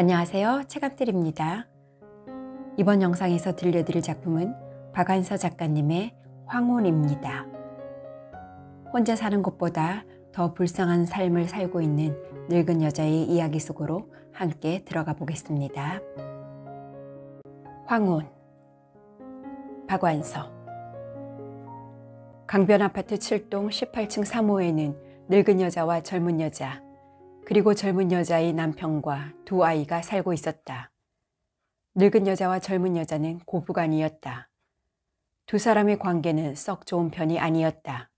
안녕하세요. 체감들입니다. 이번 영상에서 들려드릴 작품은 박완서 작가님의 황혼입니다. 혼자 사는 것보다 더 불쌍한 삶을 살고 있는 늙은 여자의 이야기 속으로 함께 들어가 보겠습니다. 황혼 박완서 강변 아파트 7동 18층 3호에는 늙은 여자와 젊은 여자 그리고 젊은 여자의 남편과 두 아이가 살고 있었다. 늙은 여자와 젊은 여자는 고부간이었다. 두 사람의 관계는 썩 좋은 편이 아니었다.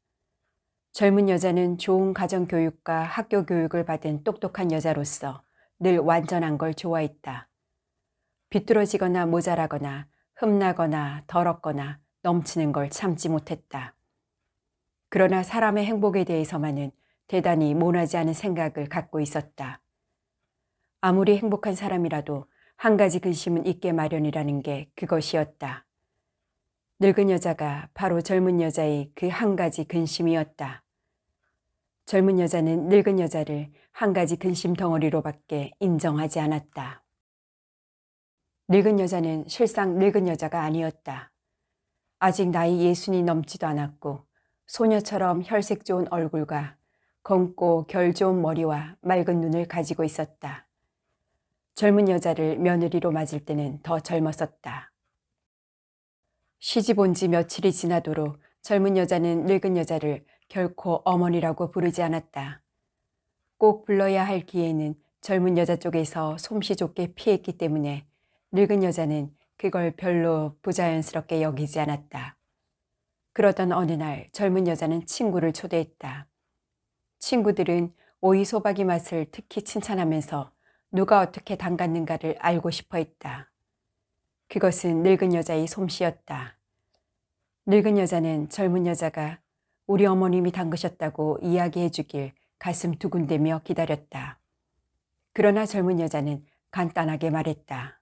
젊은 여자는 좋은 가정교육과 학교 교육을 받은 똑똑한 여자로서 늘 완전한 걸 좋아했다. 비뚤어지거나 모자라거나 흠나거나 더럽거나 넘치는 걸 참지 못했다. 그러나 사람의 행복에 대해서만은 대단히 모나지 않은 생각을 갖고 있었다. 아무리 행복한 사람이라도 한 가지 근심은 있게 마련이라는 게 그것이었다. 늙은 여자가 바로 젊은 여자의 그 한 가지 근심이었다. 젊은 여자는 늙은 여자를 한 가지 근심 덩어리로밖에 인정하지 않았다. 늙은 여자는 실상 늙은 여자가 아니었다. 아직 나이 예순이 넘지도 않았고 소녀처럼 혈색 좋은 얼굴과 검고 결좋은 머리와 맑은 눈을 가지고 있었다. 젊은 여자를 며느리로 맞을 때는 더 젊었었다. 시집 온 지 며칠이 지나도록 젊은 여자는 늙은 여자를 결코 어머니라고 부르지 않았다. 꼭 불러야 할 기회는 젊은 여자 쪽에서 솜씨 좋게 피했기 때문에 늙은 여자는 그걸 별로 부자연스럽게 여기지 않았다. 그러던 어느 날 젊은 여자는 친구를 초대했다. 친구들은 오이소박이 맛을 특히 칭찬하면서 누가 어떻게 담갔는가를 알고 싶어 했다. 그것은 늙은 여자의 솜씨였다. 늙은 여자는 젊은 여자가 우리 어머님이 담그셨다고 이야기해 주길 가슴 두근대며 기다렸다. 그러나 젊은 여자는 간단하게 말했다.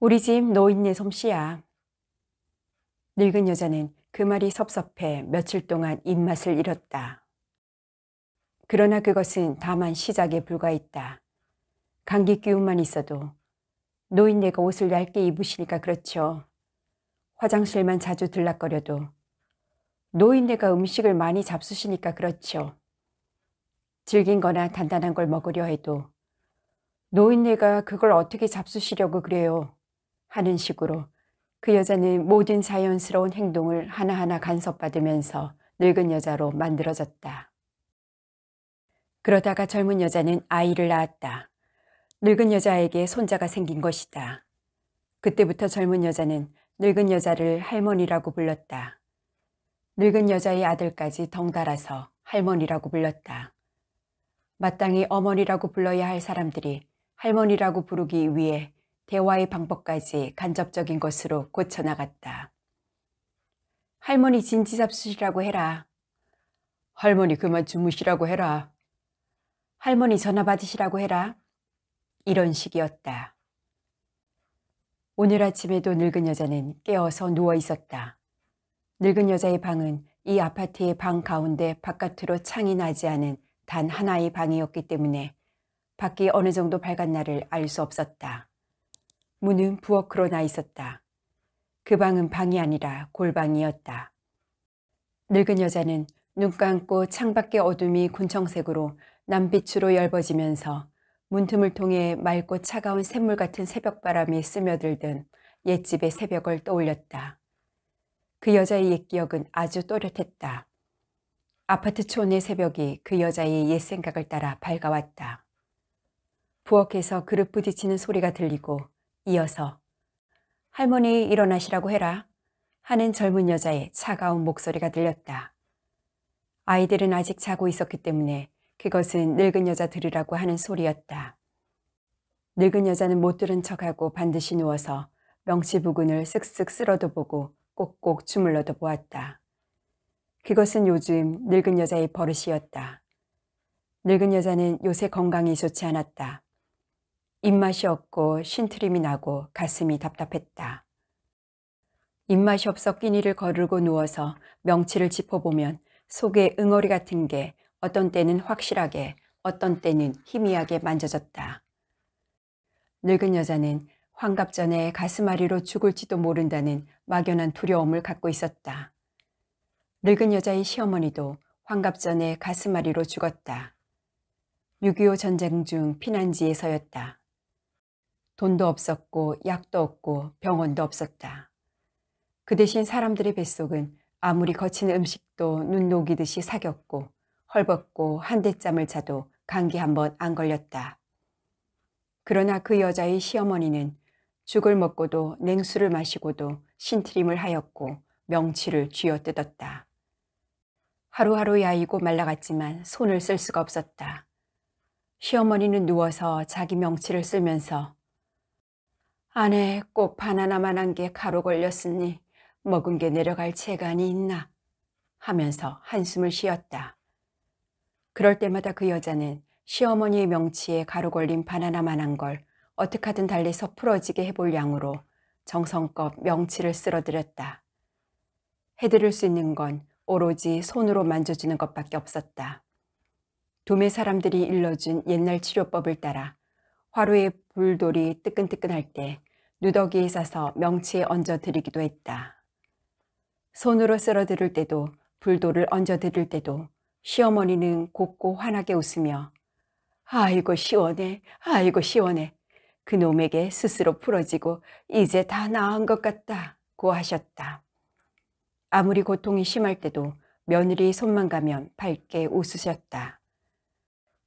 우리 집 노인네 솜씨야. 늙은 여자는 그 말이 섭섭해 며칠 동안 입맛을 잃었다. 그러나 그것은 다만 시작에 불과했다. 감기 기운만 있어도 노인네가 옷을 얇게 입으시니까 그렇죠. 화장실만 자주 들락거려도 노인네가 음식을 많이 잡수시니까 그렇죠. 질긴 거나 단단한 걸 먹으려 해도 노인네가 그걸 어떻게 잡수시려고 그래요 하는 식으로 그 여자는 모든 자연스러운 행동을 하나하나 간섭받으면서 늙은 여자로 만들어졌다. 그러다가 젊은 여자는 아이를 낳았다. 늙은 여자에게 손자가 생긴 것이다. 그때부터 젊은 여자는 늙은 여자를 할머니라고 불렀다. 늙은 여자의 아들까지 덩달아서 할머니라고 불렀다. 마땅히 어머니라고 불러야 할 사람들이 할머니라고 부르기 위해 대화의 방법까지 간접적인 것으로 고쳐나갔다. 할머니 진지잡수시라고 해라. 할머니 그만 주무시라고 해라. 할머니 전화 받으시라고 해라. 이런 식이었다. 오늘 아침에도 늙은 여자는 깨어서 누워 있었다. 늙은 여자의 방은 이 아파트의 방 가운데 바깥으로 창이 나지 않은 단 하나의 방이었기 때문에 밖이 어느 정도 밝은 날을 알 수 없었다. 문은 부엌으로 나 있었다. 그 방은 방이 아니라 골방이었다. 늙은 여자는 눈 감고 창밖의 어둠이 군청색으로 남빛으로 엷어지면서 문틈을 통해 맑고 차가운 샘물 같은 새벽바람이 스며들던 옛집의 새벽을 떠올렸다. 그 여자의 옛 기억은 아주 또렷했다. 아파트촌의 새벽이 그 여자의 옛 생각을 따라 밝아왔다. 부엌에서 그릇 부딪히는 소리가 들리고 이어서 할머니 일어나시라고 해라 하는 젊은 여자의 차가운 목소리가 들렸다. 아이들은 아직 자고 있었기 때문에 그것은 늙은 여자들이라고 하는 소리였다. 늙은 여자는 못 들은 척하고 반드시 누워서 명치 부근을 쓱쓱 쓸어도 보고 꼭꼭 주물러도 보았다. 그것은 요즘 늙은 여자의 버릇이었다. 늙은 여자는 요새 건강이 좋지 않았다. 입맛이 없고 신트림이 나고 가슴이 답답했다. 입맛이 없어 끼니를 거르고 누워서 명치를 짚어보면 속에 응어리 같은 게 어떤 때는 확실하게, 어떤 때는 희미하게 만져졌다. 늙은 여자는 환갑전에 가슴 아리로 죽을지도 모른다는 막연한 두려움을 갖고 있었다. 늙은 여자의 시어머니도 환갑전에 가슴 아리로 죽었다. 6.25 전쟁 중 피난지에서였다. 돈도 없었고 약도 없고 병원도 없었다. 그 대신 사람들의 뱃속은 아무리 거친 음식도 눈 녹이듯이 사겼고 헐벗고 한대잠을 자도 감기 한 번 안 걸렸다. 그러나 그 여자의 시어머니는 죽을 먹고도 냉수를 마시고도 신트림을 하였고 명치를 쥐어뜯었다. 하루하루 야이고 말라갔지만 손을 쓸 수가 없었다. 시어머니는 누워서 자기 명치를 쓸면서 아내 꼭 바나나만한 게 가로 걸렸으니 먹은 게 내려갈 재간이 있나 하면서 한숨을 쉬었다. 그럴 때마다 그 여자는 시어머니의 명치에 가루 걸린 바나나만한 걸 어떻게 하든 달리 서풀어지게 해볼 양으로 정성껏 명치를 쓸어들였다. 해드릴 수 있는 건 오로지 손으로 만져주는 것밖에 없었다. 도매 사람들이 일러준 옛날 치료법을 따라 화로의 불돌이 뜨끈뜨끈할 때 누더기에 싸서 명치에 얹어드리기도 했다. 손으로 쓸어들을 때도 불돌을 얹어드릴 때도 시어머니는 곱고 환하게 웃으며 아이고 시원해 아이고 시원해 그놈에게 스스로 풀어지고 이제 다 나은 것 같다고 하셨다. 아무리 고통이 심할 때도 며느리 손만 가면 밝게 웃으셨다.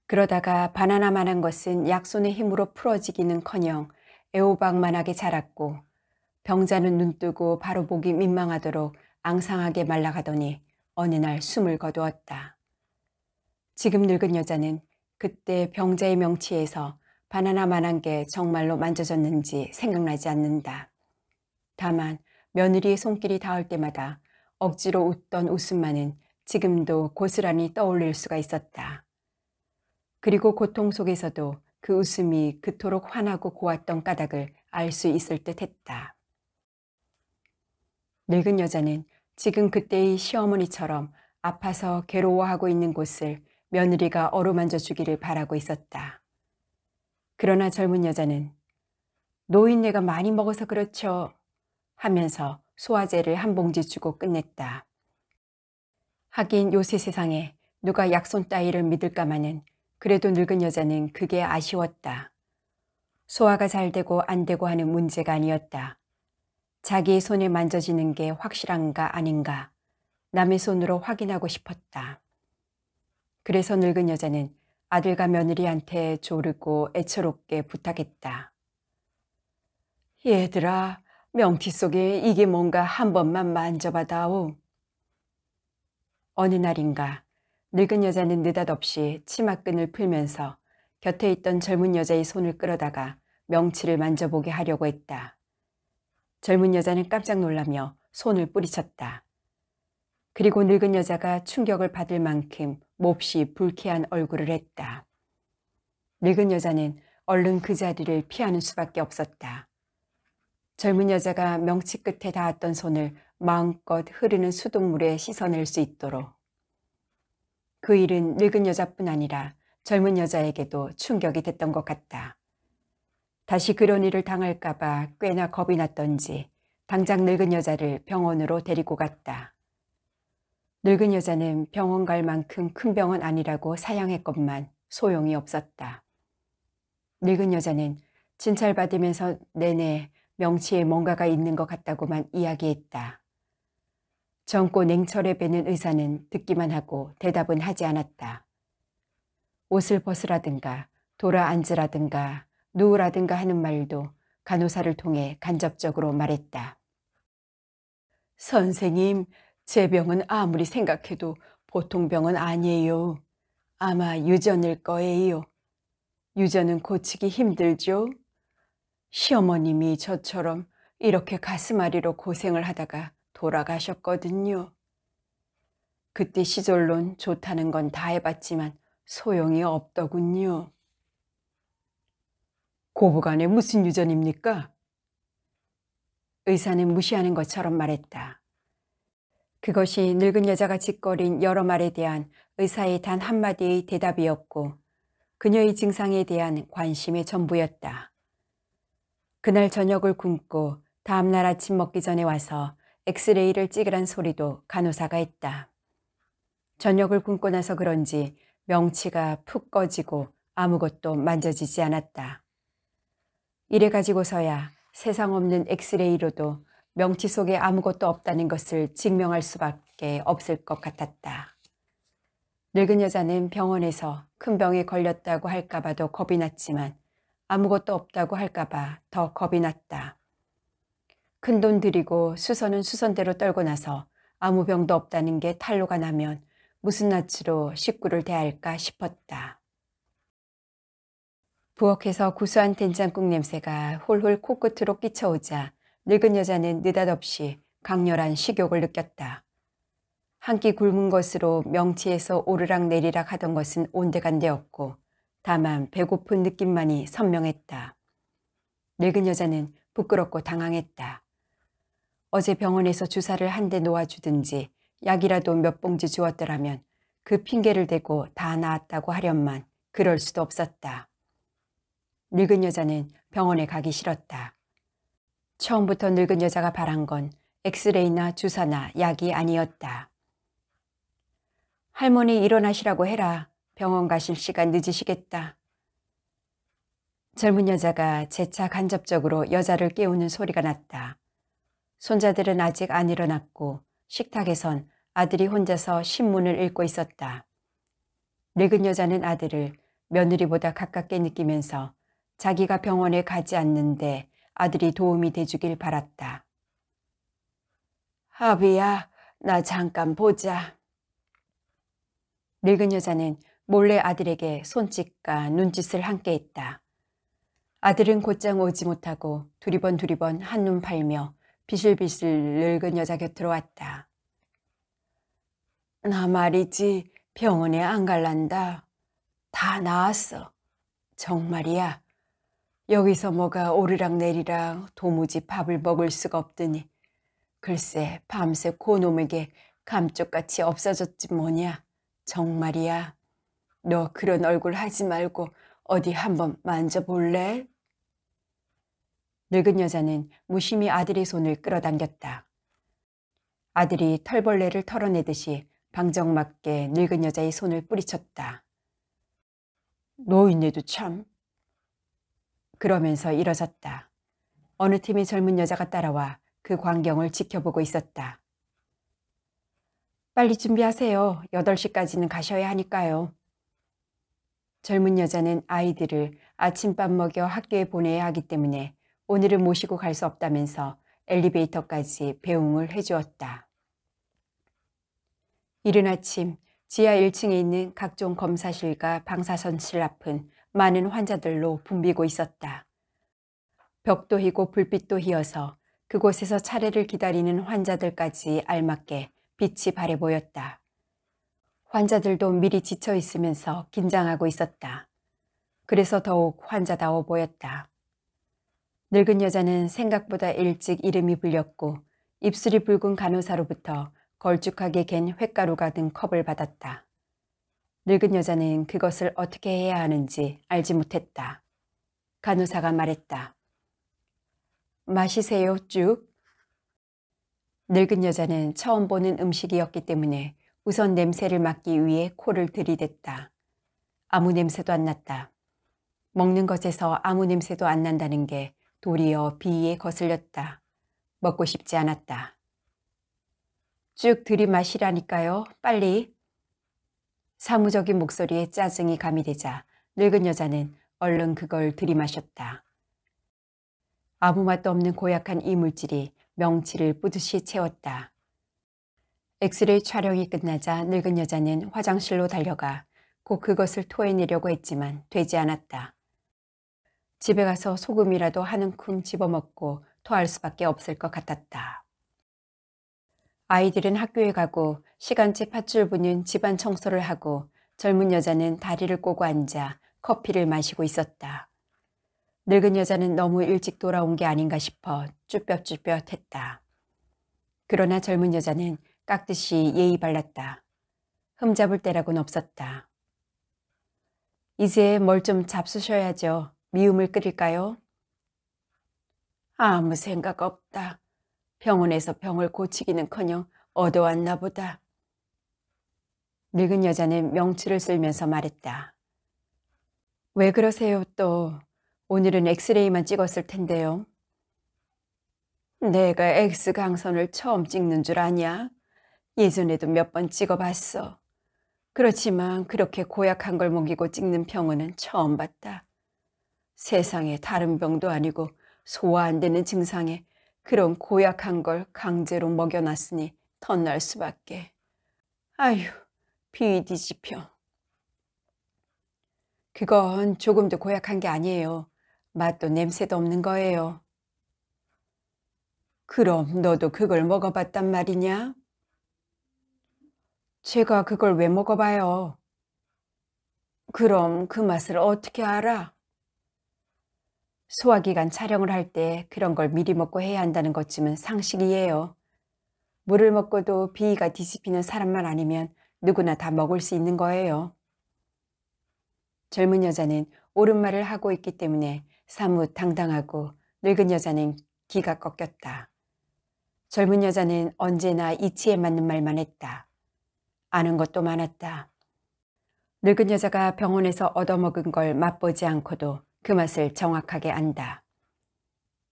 그러다가 바나나만한 것은 약손의 힘으로 풀어지기는커녕 애호박만하게 자랐고 병자는 눈뜨고 바로 보기 민망하도록 앙상하게 말라가더니 어느 날 숨을 거두었다. 지금 늙은 여자는 그때 병자의 명치에서 바나나만한 게 정말로 만져졌는지 생각나지 않는다. 다만 며느리의 손길이 닿을 때마다 억지로 웃던 웃음만은 지금도 고스란히 떠올릴 수가 있었다. 그리고 고통 속에서도 그 웃음이 그토록 환하고 고왔던 까닭을 알 수 있을 듯 했다. 늙은 여자는 지금 그때의 시어머니처럼 아파서 괴로워하고 있는 곳을 며느리가 어루만져 주기를 바라고 있었다. 그러나 젊은 여자는 노인네가 많이 먹어서 그렇죠 하면서 소화제를 한 봉지 주고 끝냈다. 하긴 요새 세상에 누가 약손 따위를 믿을까마는 그래도 늙은 여자는 그게 아쉬웠다. 소화가 잘 되고 안 되고 하는 문제가 아니었다. 자기의 손에 만져지는 게 확실한가 아닌가 남의 손으로 확인하고 싶었다. 그래서 늙은 여자는 아들과 며느리한테 조르고 애처롭게 부탁했다. 얘들아, 명티 속에 이게 뭔가 한 번만 만져봐다오. 어느 날인가 늙은 여자는 느닷없이 치마끈을 풀면서 곁에 있던 젊은 여자의 손을 끌어다가 명치를 만져보게 하려고 했다. 젊은 여자는 깜짝 놀라며 손을 뿌리쳤다. 그리고 늙은 여자가 충격을 받을 만큼 몹시 불쾌한 얼굴을 했다. 늙은 여자는 얼른 그 자리를 피하는 수밖에 없었다. 젊은 여자가 명치 끝에 닿았던 손을 마음껏 흐르는 수돗물에 씻어낼 수 있도록. 그 일은 늙은 여자뿐 아니라 젊은 여자에게도 충격이 됐던 것 같다. 다시 그런 일을 당할까봐 꽤나 겁이 났던지 당장 늙은 여자를 병원으로 데리고 갔다. 늙은 여자는 병원 갈 만큼 큰 병은 아니라고 사양했건만 소용이 없었다. 늙은 여자는 진찰받으면서 내내 명치에 뭔가가 있는 것 같다고만 이야기했다. 젊고 냉철해 베는 의사는 듣기만 하고 대답은 하지 않았다. 옷을 벗으라든가 돌아앉으라든가 누우라든가 하는 말도 간호사를 통해 간접적으로 말했다. 선생님, 제 병은 아무리 생각해도 보통 병은 아니에요. 아마 유전일 거예요. 유전은 고치기 힘들죠. 시어머님이 저처럼 이렇게 가슴앓이로 고생을 하다가 돌아가셨거든요. 그때 시절론 좋다는 건 다 해봤지만 소용이 없더군요. 고부간에 무슨 유전입니까? 의사는 무시하는 것처럼 말했다. 그것이 늙은 여자가 짓거린 여러 말에 대한 의사의 단 한마디의 대답이었고 그녀의 증상에 대한 관심의 전부였다. 그날 저녁을 굶고 다음날 아침 먹기 전에 와서 엑스레이를 찍으란 소리도 간호사가 했다. 저녁을 굶고 나서 그런지 명치가 푹 꺼지고 아무것도 만져지지 않았다. 이래가지고서야 세상 없는 엑스레이로도 명치 속에 아무것도 없다는 것을 증명할 수밖에 없을 것 같았다. 늙은 여자는 병원에서 큰 병에 걸렸다고 할까봐도 겁이 났지만 아무것도 없다고 할까봐 더 겁이 났다. 큰 돈 들이고 수선은 수선대로 떨고 나서 아무 병도 없다는 게 탈로가 나면 무슨 낯으로 식구를 대할까 싶었다. 부엌에서 구수한 된장국 냄새가 홀홀 코끝으로 끼쳐오자 늙은 여자는 느닷없이 강렬한 식욕을 느꼈다. 한 끼 굶은 것으로 명치에서 오르락 내리락 하던 것은 온데간데없고 다만 배고픈 느낌만이 선명했다. 늙은 여자는 부끄럽고 당황했다. 어제 병원에서 주사를 한 대 놓아주든지 약이라도 몇 봉지 주었더라면 그 핑계를 대고 다 나았다고 하련만 그럴 수도 없었다. 늙은 여자는 병원에 가기 싫었다. 처음부터 늙은 여자가 바란 건 엑스레이나 주사나 약이 아니었다. 할머니 일어나시라고 해라. 병원 가실 시간 늦으시겠다. 젊은 여자가 재차 간접적으로 여자를 깨우는 소리가 났다. 손자들은 아직 안 일어났고 식탁에선 아들이 혼자서 신문을 읽고 있었다. 늙은 여자는 아들을 며느리보다 가깝게 느끼면서 자기가 병원에 가지 않는데 아들이 도움이 돼주길 바랐다. 하비야, 나 잠깐 보자. 늙은 여자는 몰래 아들에게 손짓과 눈짓을 함께 했다. 아들은 곧장 오지 못하고 두리번 두리번 한눈 팔며 비실비실 늙은 여자 곁으로 왔다. 나 말이지 병원에 안 갈란다. 다 나았어. 정말이야. 여기서 뭐가 오르락 내리락 도무지 밥을 먹을 수가 없더니 글쎄 밤새 고놈에게 감쪽같이 없어졌지 뭐냐. 정말이야. 너 그런 얼굴 하지 말고 어디 한번 만져볼래? 늙은 여자는 무심히 아들의 손을 끌어당겼다. 아들이 털벌레를 털어내듯이 방정맞게 늙은 여자의 손을 뿌리쳤다. 너인네도참 그러면서 일어섰다. 어느 팀의 젊은 여자가 따라와 그 광경을 지켜보고 있었다. 빨리 준비하세요. 8시까지는 가셔야 하니까요. 젊은 여자는 아이들을 아침밥 먹여 학교에 보내야 하기 때문에 오늘은 모시고 갈 수 없다면서 엘리베이터까지 배웅을 해주었다. 이른 아침 지하 1층에 있는 각종 검사실과 방사선실 앞은 많은 환자들로 붐비고 있었다. 벽도 희고 불빛도 희어서 그곳에서 차례를 기다리는 환자들까지 알맞게 빛이 발래 보였다. 환자들도 미리 지쳐 있으면서 긴장하고 있었다. 그래서 더욱 환자다워 보였다. 늙은 여자는 생각보다 일찍 이름이 불렸고 입술이 붉은 간호사로부터 걸쭉하게 갠 횟가루 가든 컵을 받았다. 늙은 여자는 그것을 어떻게 해야 하는지 알지 못했다. 간호사가 말했다. 마시세요, 쭉. 늙은 여자는 처음 보는 음식이었기 때문에 우선 냄새를 막기 위해 코를 들이댔다. 아무 냄새도 안 났다. 먹는 것에서 아무 냄새도 안 난다는 게 도리어 비위에 거슬렸다. 먹고 싶지 않았다. 쭉 들이마시라니까요. 빨리. 사무적인 목소리에 짜증이 가미되자 늙은 여자는 얼른 그걸 들이마셨다. 아무 맛도 없는 고약한 이물질이 명치를 뿌듯이 채웠다. 엑스레이 촬영이 끝나자 늙은 여자는 화장실로 달려가 곧 그것을 토해내려고 했지만 되지 않았다. 집에 가서 소금이라도 한 움큼 집어먹고 토할 수밖에 없을 것 같았다. 아이들은 학교에 가고 시간째 팥줄 부는 집안 청소를 하고 젊은 여자는 다리를 꼬고 앉아 커피를 마시고 있었다. 늙은 여자는 너무 일찍 돌아온 게 아닌가 싶어 쭈뼛쭈뼛했다. 그러나 젊은 여자는 깍듯이 예의 발랐다. 흠잡을 때라곤 없었다. 이제 뭘 좀 잡수셔야죠. 미움을 끓일까요? 아무 생각 없다. 병원에서 병을 고치기는커녕 얻어왔나 보다. 늙은 여자는 명치를 쓸면서 말했다. 왜 그러세요 또? 오늘은 엑스레이만 찍었을 텐데요. 내가 엑스강선을 처음 찍는 줄 아냐? 예전에도 몇 번 찍어봤어. 그렇지만 그렇게 고약한 걸 먹이고 찍는 병원은 처음 봤다. 세상에 다른 병도 아니고 소화 안 되는 증상에 그런 고약한 걸 강제로 먹여놨으니 덧날 수밖에. 아휴, 비위 뒤집혀. 그건 조금도 고약한 게 아니에요. 맛도 냄새도 없는 거예요. 그럼 너도 그걸 먹어봤단 말이냐? 제가 그걸 왜 먹어봐요? 그럼 그 맛을 어떻게 알아? 소화기관 촬영을 할 때 그런 걸 미리 먹고 해야 한다는 것쯤은 상식이에요. 물을 먹고도 비위가 뒤집히는 사람만 아니면 누구나 다 먹을 수 있는 거예요. 젊은 여자는 옳은 말을 하고 있기 때문에 사뭇 당당하고 늙은 여자는 기가 꺾였다. 젊은 여자는 언제나 이치에 맞는 말만 했다. 아는 것도 많았다. 늙은 여자가 병원에서 얻어먹은 걸 맛보지 않고도 그 맛을 정확하게 안다.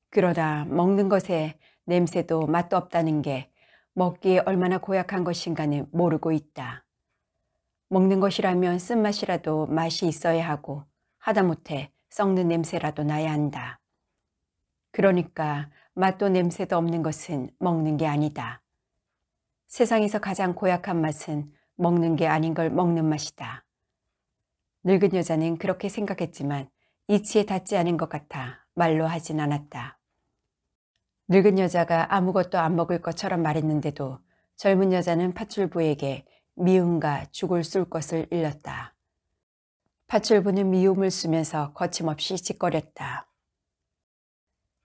그러다 먹는 것에 냄새도 맛도 없다는 게 먹기에 얼마나 고약한 것인가는 모르고 있다. 먹는 것이라면 쓴맛이라도 맛이 있어야 하고 하다못해 썩는 냄새라도 나야 한다. 그러니까 맛도 냄새도 없는 것은 먹는 게 아니다. 세상에서 가장 고약한 맛은 먹는 게 아닌 걸 먹는 맛이다. 늙은 여자는 그렇게 생각했지만 이치에 닿지 않은 것 같아 말로 하진 않았다. 늙은 여자가 아무것도 안 먹을 것처럼 말했는데도 젊은 여자는 파출부에게 미움과 죽을 쏠 것을 일렀다. 파출부는 미움을 쓰면서 거침없이 짓거렸다.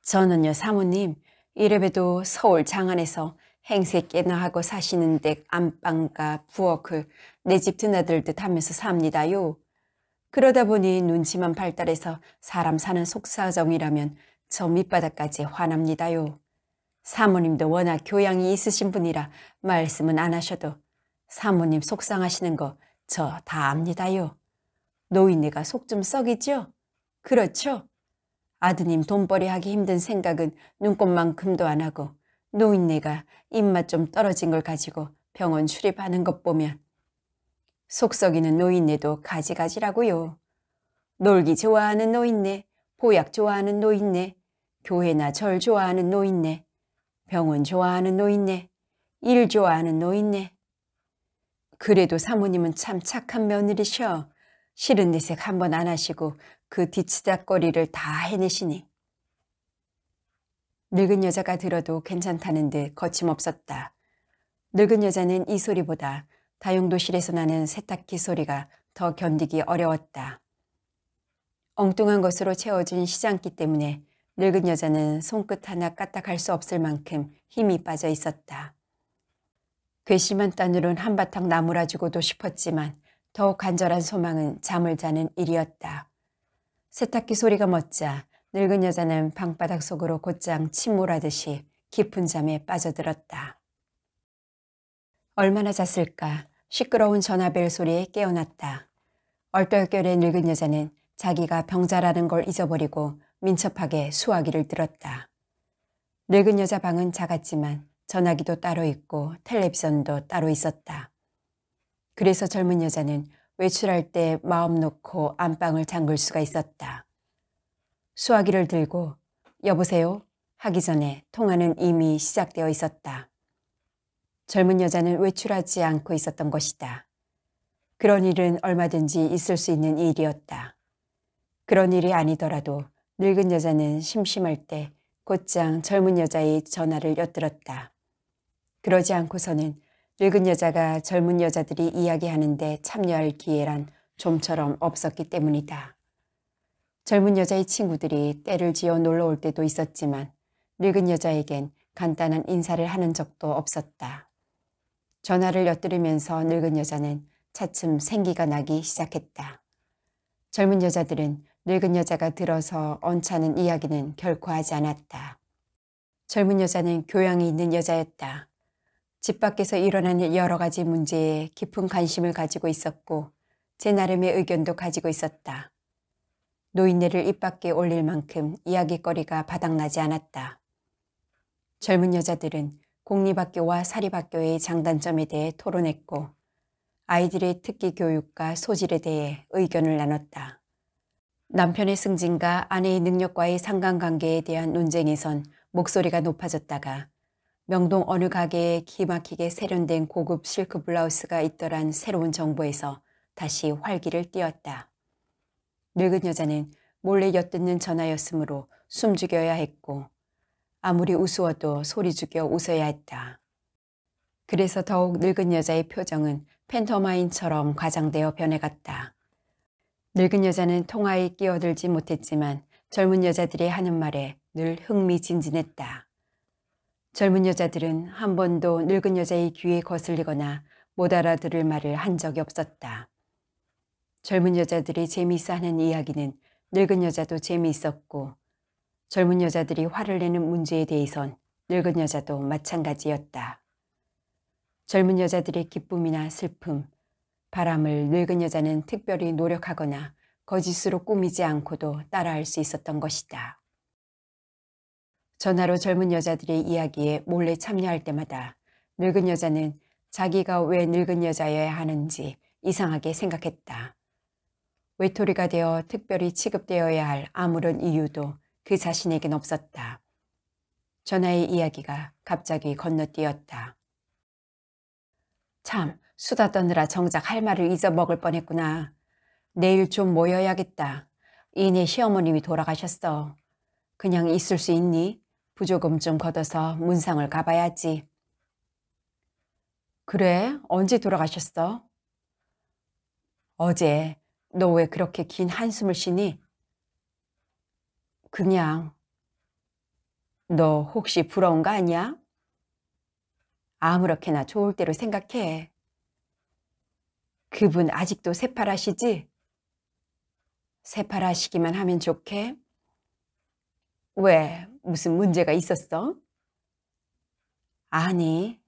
저는요 사모님 이래봬도 서울 장안에서 행세 깨나 하고 사시는 데 안방과 부엌을 내 집 드나들듯 하면서 삽니다요. 그러다 보니 눈치만 발달해서 사람 사는 속사정이라면 저 밑바닥까지 화납니다요. 사모님도 워낙 교양이 있으신 분이라 말씀은 안 하셔도 사모님 속상하시는 거 저 다 압니다요. 노인네가 속 좀 썩이죠? 그렇죠? 아드님 돈벌이 하기 힘든 생각은 눈꼽만큼도 안 하고 노인네가 입맛 좀 떨어진 걸 가지고 병원 출입하는 것 보면 속썩이는 노인네도 가지가지라고요. 놀기 좋아하는 노인네, 보약 좋아하는 노인네, 교회나 절 좋아하는 노인네, 병원 좋아하는 노인네, 일 좋아하는 노인네. 그래도 사모님은 참 착한 며느리셔. 싫은 내색 한번 안 하시고 그 뒤치다거리를 다 해내시니. 늙은 여자가 들어도 괜찮다는 데 거침없었다. 늙은 여자는 이 소리보다 다용도실에서 나는 세탁기 소리가 더 견디기 어려웠다. 엉뚱한 것으로 채워진 시장기 때문에 늙은 여자는 손끝 하나 까딱할 수 없을 만큼 힘이 빠져 있었다. 괘씸한 딴으론 한바탕 나무라주고도 싶었지만 더욱 간절한 소망은 잠을 자는 일이었다. 세탁기 소리가 멎자 늙은 여자는 방바닥 속으로 곧장 침몰하듯이 깊은 잠에 빠져들었다. 얼마나 잤을까? 시끄러운 전화벨 소리에 깨어났다. 얼떨결에 늙은 여자는 자기가 병자라는 걸 잊어버리고 민첩하게 수화기를 들었다. 늙은 여자 방은 작았지만 전화기도 따로 있고 텔레비전도 따로 있었다. 그래서 젊은 여자는 외출할 때 마음 놓고 안방을 잠글 수가 있었다. 수화기를 들고 여보세요 하기 전에 통화는 이미 시작되어 있었다. 젊은 여자는 외출하지 않고 있었던 것이다. 그런 일은 얼마든지 있을 수 있는 일이었다. 그런 일이 아니더라도 늙은 여자는 심심할 때 곧장 젊은 여자의 전화를 엿들었다. 그러지 않고서는 늙은 여자가 젊은 여자들이 이야기하는데 참여할 기회란 좀처럼 없었기 때문이다. 젊은 여자의 친구들이 때를 지어 놀러 올 때도 있었지만 늙은 여자에겐 간단한 인사를 하는 적도 없었다. 전화를 엿들으면서 늙은 여자는 차츰 생기가 나기 시작했다. 젊은 여자들은 늙은 여자가 들어서 언짢은 이야기는 결코 하지 않았다. 젊은 여자는 교양이 있는 여자였다. 집 밖에서 일어나는 여러 가지 문제에 깊은 관심을 가지고 있었고 제 나름의 의견도 가지고 있었다. 노인네를 입 밖에 올릴 만큼 이야기거리가 바닥나지 않았다. 젊은 여자들은 공립학교와 사립학교의 장단점에 대해 토론했고 아이들의 특기 교육과 소질에 대해 의견을 나눴다. 남편의 승진과 아내의 능력과의 상관관계에 대한 논쟁에선 목소리가 높아졌다가 명동 어느 가게에 기막히게 세련된 고급 실크 블라우스가 있더란 새로운 정보에서 다시 활기를 띄웠다. 늙은 여자는 몰래 엿듣는 전화였으므로 숨죽여야 했고 아무리 우스워도 소리 죽여 웃어야 했다. 그래서 더욱 늙은 여자의 표정은 펜터마인처럼 과장되어 변해갔다. 늙은 여자는 통화에 끼어들지 못했지만 젊은 여자들이 하는 말에 늘 흥미진진했다. 젊은 여자들은 한 번도 늙은 여자의 귀에 거슬리거나 못 알아들을 말을 한 적이 없었다. 젊은 여자들이 재미있어 하는 이야기는 늙은 여자도 재미있었고 젊은 여자들이 화를 내는 문제에 대해선 늙은 여자도 마찬가지였다. 젊은 여자들의 기쁨이나 슬픔, 바람을 늙은 여자는 특별히 노력하거나 거짓으로 꾸미지 않고도 따라할 수 있었던 것이다. 전화로 젊은 여자들의 이야기에 몰래 참여할 때마다 늙은 여자는 자기가 왜 늙은 여자여야 하는지 이상하게 생각했다. 외톨이가 되어 특별히 취급되어야 할 아무런 이유도 그 자신에겐 없었다. 전하의 이야기가 갑자기 건너뛰었다. 참, 수다 떠느라 정작 할 말을 잊어먹을 뻔했구나. 내일 좀 모여야겠다. 이내 시어머님이 돌아가셨어. 그냥 있을 수 있니? 부조금 좀 걷어서 문상을 가봐야지. 그래? 언제 돌아가셨어? 어제. 너 왜 그렇게 긴 한숨을 쉬니? 그냥 너 혹시 부러운 거 아니야? 아무렇게나 좋을 대로 생각해. 그분 아직도 새파라시지? 새파라시기만 하면 좋게? 왜? 무슨 문제가 있었어? 아니.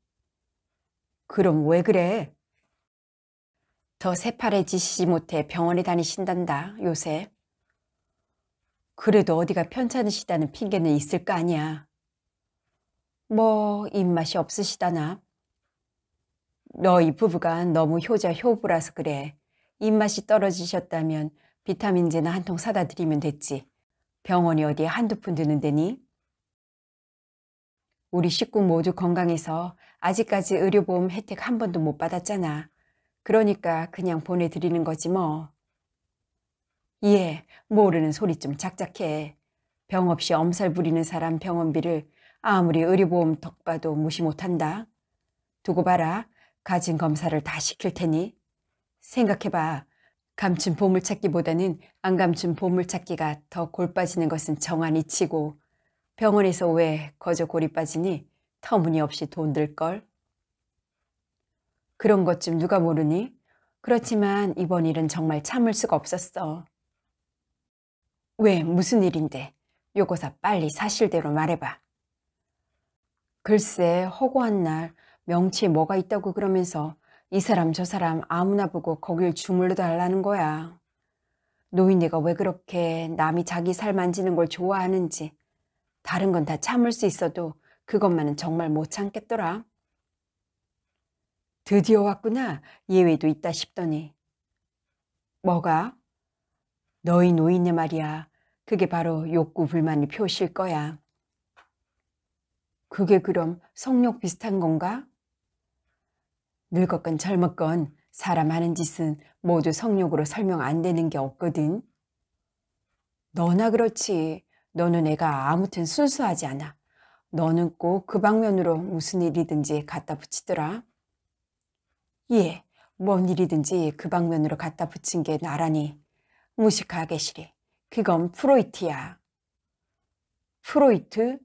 그럼 왜 그래? 더 새파래지시지 못해 병원에 다니신단다, 요새. 그래도 어디가 편찮으시다는 핑계는 있을 거 아니야. 뭐 입맛이 없으시다나. 너 이부부가 너무 효자 효부라서 그래. 입맛이 떨어지셨다면 비타민제나 한 통 사다 드리면 됐지. 병원이 어디에 한두 푼 드는 데니? 우리 식구 모두 건강해서 아직까지 의료보험 혜택 한 번도 못 받았잖아. 그러니까 그냥 보내드리는 거지 뭐. 예, 모르는 소리 좀 작작해. 병 없이 엄살 부리는 사람 병원비를 아무리 의료보험 덕봐도 무시 못한다. 두고 봐라. 가진 검사를 다 시킬 테니. 생각해봐. 감춘 보물찾기보다는 안 감춘 보물찾기가 더 골 빠지는 것은 정한이 치고 병원에서 왜 거저 골이 빠지니 터무니없이 돈 들걸? 그런 것쯤 누가 모르니? 그렇지만 이번 일은 정말 참을 수가 없었어. 왜? 무슨 일인데? 요거사 빨리 사실대로 말해봐. 글쎄 허구한 날 명치에 뭐가 있다고 그러면서 이 사람 저 사람 아무나 보고 거길 주물러 달라는 거야. 노인네가 왜 그렇게 남이 자기 살 만지는 걸 좋아하는지 다른 건 다 참을 수 있어도 그것만은 정말 못 참겠더라. 드디어 왔구나 예외도 있다 싶더니 뭐가? 너희 노인네 말이야 그게 바로 욕구 불만이 표시일 거야. 그게 그럼 성욕 비슷한 건가? 늙었건 젊었건 사람 하는 짓은 모두 성욕으로 설명 안 되는 게 없거든. 너나 그렇지. 너는 애가 아무튼 순수하지 않아. 너는 꼭 그 방면으로 무슨 일이든지 갖다 붙이더라. 예, 뭔 일이든지 그 방면으로 갖다 붙인 게 나라니. 무식하게 시리. 그건 프로이트야. 프로이트?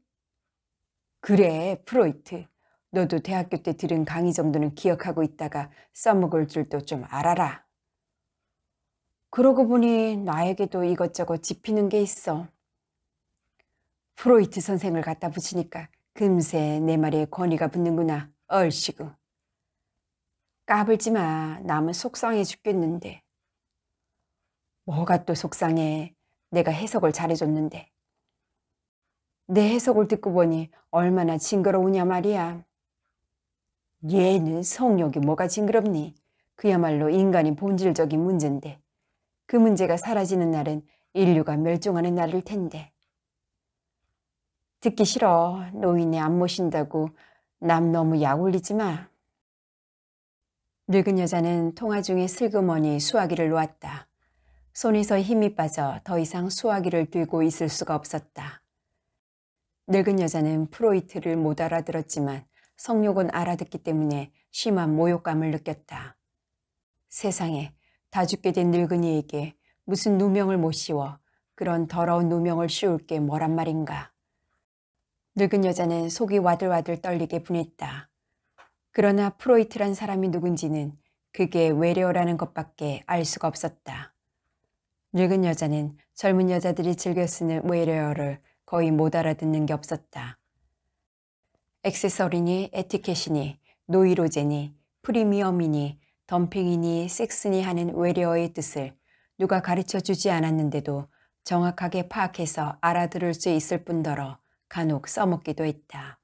그래, 프로이트. 너도 대학교 때 들은 강의 정도는 기억하고 있다가 써먹을 줄도 좀 알아라. 그러고 보니 나에게도 이것저것 짚히는 게 있어. 프로이트 선생을 갖다 붙이니까 금세 내 말에 권위가 붙는구나. 얼씨구. 까불지 마. 남은 속상해 죽겠는데. 뭐가 또 속상해. 내가 해석을 잘해줬는데. 내 해석을 듣고 보니 얼마나 징그러우냐 말이야. 얘는 성욕이 뭐가 징그럽니? 그야말로 인간의 본질적인 문제인데 그 문제가 사라지는 날은 인류가 멸종하는 날일 텐데. 듣기 싫어. 노인이안 모신다고 남 너무 약 올리지 마. 늙은 여자는 통화 중에 슬그머니 수화기를 놓았다. 손에서 힘이 빠져 더 이상 수화기를 들고 있을 수가 없었다. 늙은 여자는 프로이트를 못 알아들었지만 성욕은 알아듣기 때문에 심한 모욕감을 느꼈다. 세상에 다 죽게 된 늙은이에게 무슨 누명을 못 씌워 그런 더러운 누명을 씌울 게 뭐란 말인가. 늙은 여자는 속이 와들와들 떨리게 분했다. 그러나 프로이트란 사람이 누군지는 그게 외래어라는 것밖에 알 수가 없었다. 늙은 여자는 젊은 여자들이 즐겨 쓰는 외래어를 거의 못 알아듣는 게 없었다. 액세서리니 에티켓이니 노이로제니 프리미엄이니 덤핑이니 섹스니 하는 외래어의 뜻을 누가 가르쳐 주지 않았는데도 정확하게 파악해서 알아들을 수 있을 뿐더러 간혹 써먹기도 했다.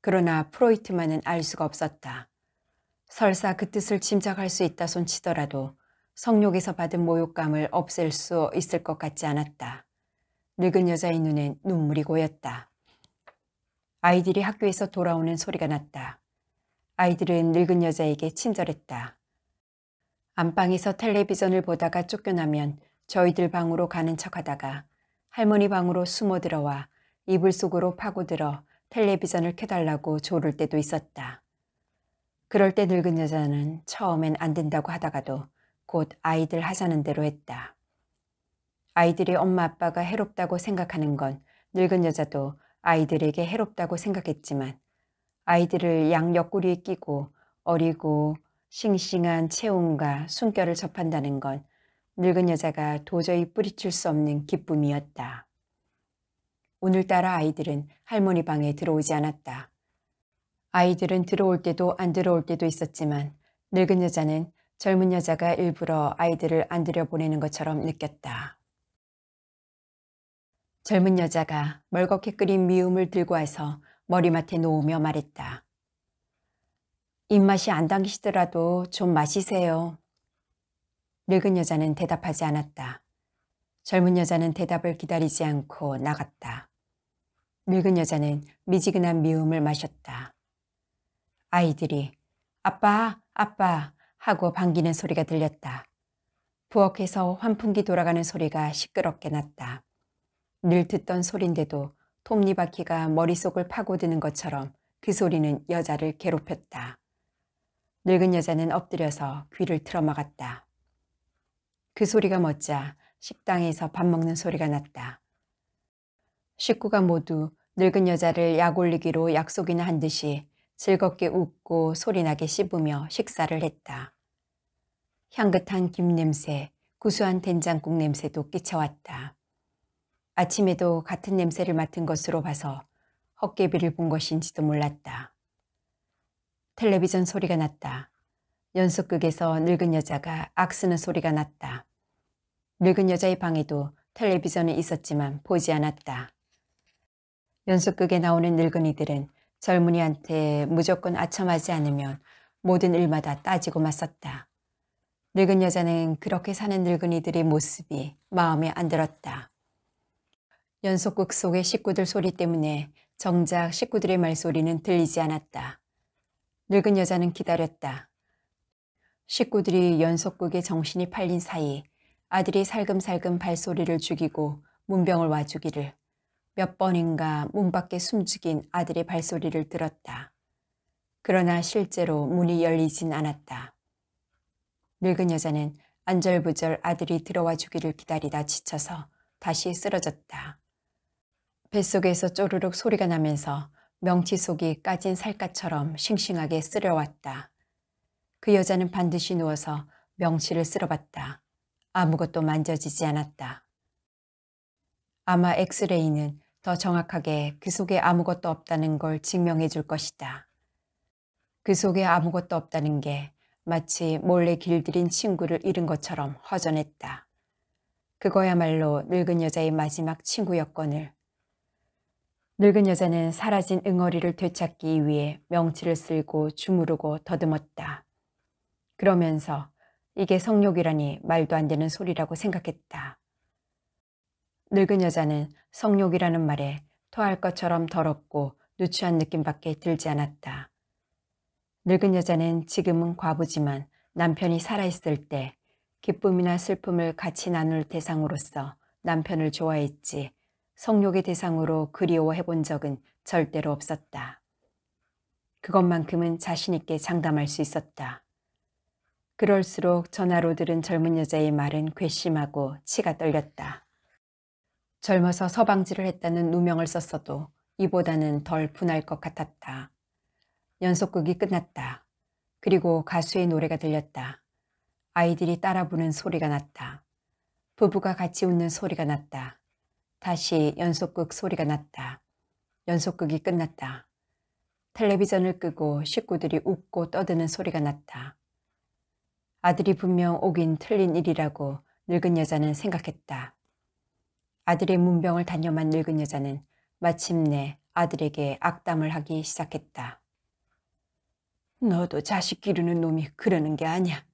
그러나 프로이트만은 알 수가 없었다. 설사 그 뜻을 짐작할 수 있다 손치더라도 성욕에서 받은 모욕감을 없앨 수 있을 것 같지 않았다. 늙은 여자의 눈엔 눈물이 고였다. 아이들이 학교에서 돌아오는 소리가 났다. 아이들은 늙은 여자에게 친절했다. 안방에서 텔레비전을 보다가 쫓겨나면 저희들 방으로 가는 척하다가 할머니 방으로 숨어 들어와 이불 속으로 파고들어 텔레비전을 켜달라고 조를 때도 있었다. 그럴 때 늙은 여자는 처음엔 안 된다고 하다가도 곧 아이들 하자는 대로 했다. 아이들이 엄마 아빠가 해롭다고 생각하는 건 늙은 여자도 아이들에게 해롭다고 생각했지만 아이들을 양옆구리에 끼고 어리고 싱싱한 체온과 숨결을 접한다는 건 늙은 여자가 도저히 뿌리칠 수 없는 기쁨이었다. 오늘따라 아이들은 할머니 방에 들어오지 않았다. 아이들은 들어올 때도 안 들어올 때도 있었지만 늙은 여자는 젊은 여자가 일부러 아이들을 안 들여보내는 것처럼 느꼈다. 젊은 여자가 멀겋게 끓인 미음을 들고 와서 머리맡에 놓으며 말했다. 입맛이 안 당기시더라도 좀 마시세요. 늙은 여자는 대답하지 않았다. 젊은 여자는 대답을 기다리지 않고 나갔다. 늙은 여자는 미지근한 미음을 마셨다. 아이들이 아빠, 아빠 하고 반기는 소리가 들렸다. 부엌에서 환풍기 돌아가는 소리가 시끄럽게 났다. 늘 듣던 소린데도 톱니바퀴가 머릿속을 파고드는 것처럼 그 소리는 여자를 괴롭혔다. 늙은 여자는 엎드려서 귀를 틀어막았다. 그 소리가 멎자 식당에서 밥 먹는 소리가 났다. 식구가 모두 늙은 여자를 약 올리기로 약속이나 한 듯이 즐겁게 웃고 소리나게 씹으며 식사를 했다. 향긋한 김 냄새, 구수한 된장국 냄새도 끼쳐왔다. 아침에도 같은 냄새를 맡은 것으로 봐서 헛개비를 본 것인지도 몰랐다. 텔레비전 소리가 났다. 연속극에서 늙은 여자가 악 쓰는 소리가 났다. 늙은 여자의 방에도 텔레비전은 있었지만 보지 않았다. 연속극에 나오는 늙은이들은 젊은이한테 무조건 아첨하지 않으면 모든 일마다 따지고 맞섰다. 늙은 여자는 그렇게 사는 늙은이들의 모습이 마음에 안 들었다. 연속극 속의 식구들 소리 때문에 정작 식구들의 말소리는 들리지 않았다. 늙은 여자는 기다렸다. 식구들이 연속극에 정신이 팔린 사이 아들이 살금살금 발소리를 죽이고 문병을 와주기를 몇 번인가 문 밖에 숨죽인 아들의 발소리를 들었다. 그러나 실제로 문이 열리진 않았다. 늙은 여자는 안절부절 아들이 들어와 주기를 기다리다 지쳐서 다시 쓰러졌다. 뱃속에서 쪼르륵 소리가 나면서 명치 속이 까진 살갗처럼 싱싱하게 쓰려왔다그 여자는 반드시 누워서 명치를 쓸어봤다. 아무것도 만져지지 않았다. 아마 엑스레이는 더 정확하게 그 속에 아무것도 없다는 걸 증명해 줄 것이다. 그 속에 아무것도 없다는 게 마치 몰래 길들인 친구를 잃은 것처럼 허전했다. 그거야말로 늙은 여자의 마지막 친구였건을. 늙은 여자는 사라진 응어리를 되찾기 위해 명치를 쓸고 주무르고 더듬었다. 그러면서 이게 성욕이라니 말도 안 되는 소리라고 생각했다. 늙은 여자는 성욕이라는 말에 토할 것처럼 더럽고 누추한 느낌밖에 들지 않았다. 늙은 여자는 지금은 과부지만 남편이 살아있을 때 기쁨이나 슬픔을 같이 나눌 대상으로서 남편을 좋아했지 성욕의 대상으로 그리워해 본 적은 절대로 없었다. 그것만큼은 자신있게 장담할 수 있었다. 그럴수록 전화로 들은 젊은 여자의 말은 괘씸하고 치가 떨렸다. 젊어서 서방질을 했다는 누명을 썼어도 이보다는 덜 분할 것 같았다. 연속극이 끝났다. 그리고 가수의 노래가 들렸다. 아이들이 따라 부는 소리가 났다. 부부가 같이 웃는 소리가 났다. 다시 연속극 소리가 났다. 연속극이 끝났다. 텔레비전을 끄고 식구들이 웃고 떠드는 소리가 났다. 아들이 분명 오긴 틀린 일이라고 늙은 여자는 생각했다. 아들의 문병을 단념한 늙은 여자는 마침내 아들에게 악담을 하기 시작했다. 너도 자식 기르는 놈이 그러는 게 아니야.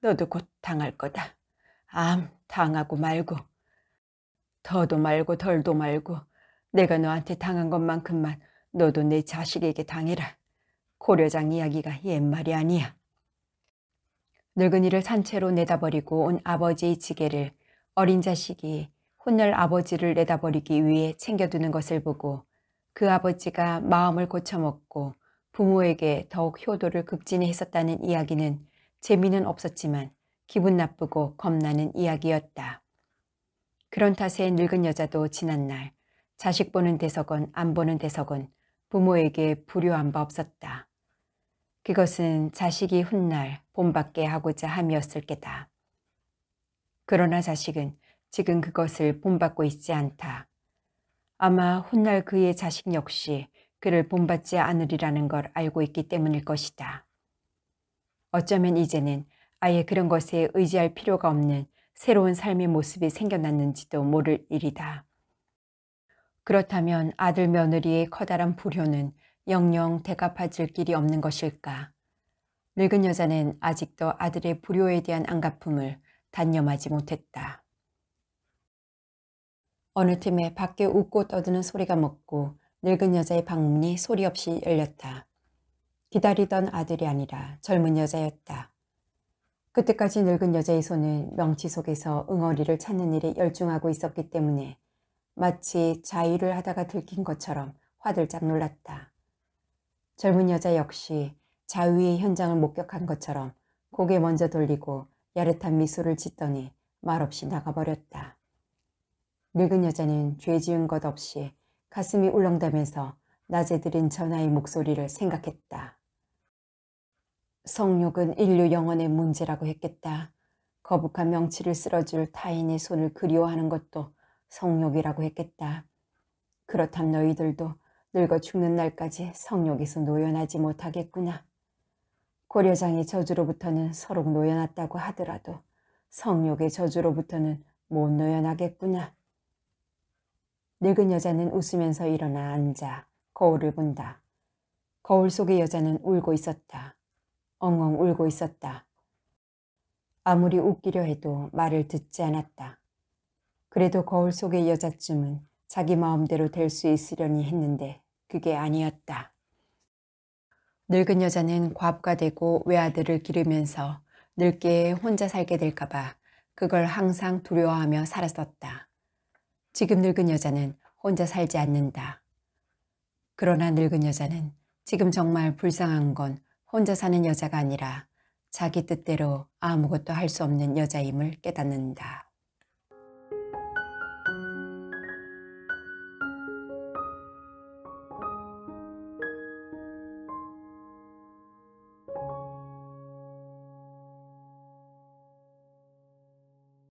너도 곧 당할 거다. 암 당하고 말고. 더도 말고 덜도 말고 내가 너한테 당한 것만큼만 너도 내 자식에게 당해라. 고려장 이야기가 옛말이 아니야. 늙은이를 산채로 내다버리고 온 아버지의 지게를 어린 자식이 혼날 아버지를 내다버리기 위해 챙겨두는 것을 보고 그 아버지가 마음을 고쳐먹고 부모에게 더욱 효도를 극진히 했었다는 이야기는 재미는 없었지만 기분 나쁘고 겁나는 이야기였다. 그런 탓에 늙은 여자도 지난날 자식 보는 대석은 안 보는 대석은 부모에게 불효한 바 없었다. 그것은 자식이 훗날 본받게 하고자 함이었을 게다. 그러나 자식은 지금 그것을 본받고 있지 않다. 아마 훗날 그의 자식 역시 그를 본받지 않으리라는 걸 알고 있기 때문일 것이다. 어쩌면 이제는 아예 그런 것에 의지할 필요가 없는 새로운 삶의 모습이 생겨났는지도 모를 일이다. 그렇다면 아들 며느리의 커다란 불효는 영영 대갚아질 길이 없는 것일까? 늙은 여자는 아직도 아들의 불효에 대한 안가품을 단념하지 못했다. 어느 틈에 밖에 웃고 떠드는 소리가 먹고 늙은 여자의 방문이 소리 없이 열렸다. 기다리던 아들이 아니라 젊은 여자였다. 그때까지 늙은 여자의 손은 명치 속에서 응어리를 찾는 일에 열중하고 있었기 때문에 마치 자위를 하다가 들킨 것처럼 화들짝 놀랐다. 젊은 여자 역시 자위의 현장을 목격한 것처럼 고개 먼저 돌리고 야릇한 미소를 짓더니 말없이 나가버렸다. 늙은 여자는 죄 지은 것 없이 가슴이 울렁대면서 낮에 들인 전하의 목소리를 생각했다. 성욕은 인류 영혼의 문제라고 했겠다. 거북한 명치를 쓸어줄 타인의 손을 그리워하는 것도 성욕이라고 했겠다. 그렇담 너희들도 늙어 죽는 날까지 성욕에서 노연하지 못하겠구나. 고려장의 저주로부터는 서로 노연했다고 하더라도 성욕의 저주로부터는 못 노연하겠구나. 늙은 여자는 웃으면서 일어나 앉아 거울을 본다. 거울 속의 여자는 울고 있었다. 엉엉 울고 있었다. 아무리 웃기려 해도 말을 듣지 않았다. 그래도 거울 속의 여자쯤은 자기 마음대로 될 수 있으려니 했는데 그게 아니었다. 늙은 여자는 과부가 되고 외아들을 기르면서 늙게 혼자 살게 될까봐 그걸 항상 두려워하며 살았었다. 지금 늙은 여자는 혼자 살지 않는다. 그러나 늙은 여자는 지금 정말 불쌍한 건 혼자 사는 여자가 아니라 자기 뜻대로 아무것도 할 수 없는 여자임을 깨닫는다.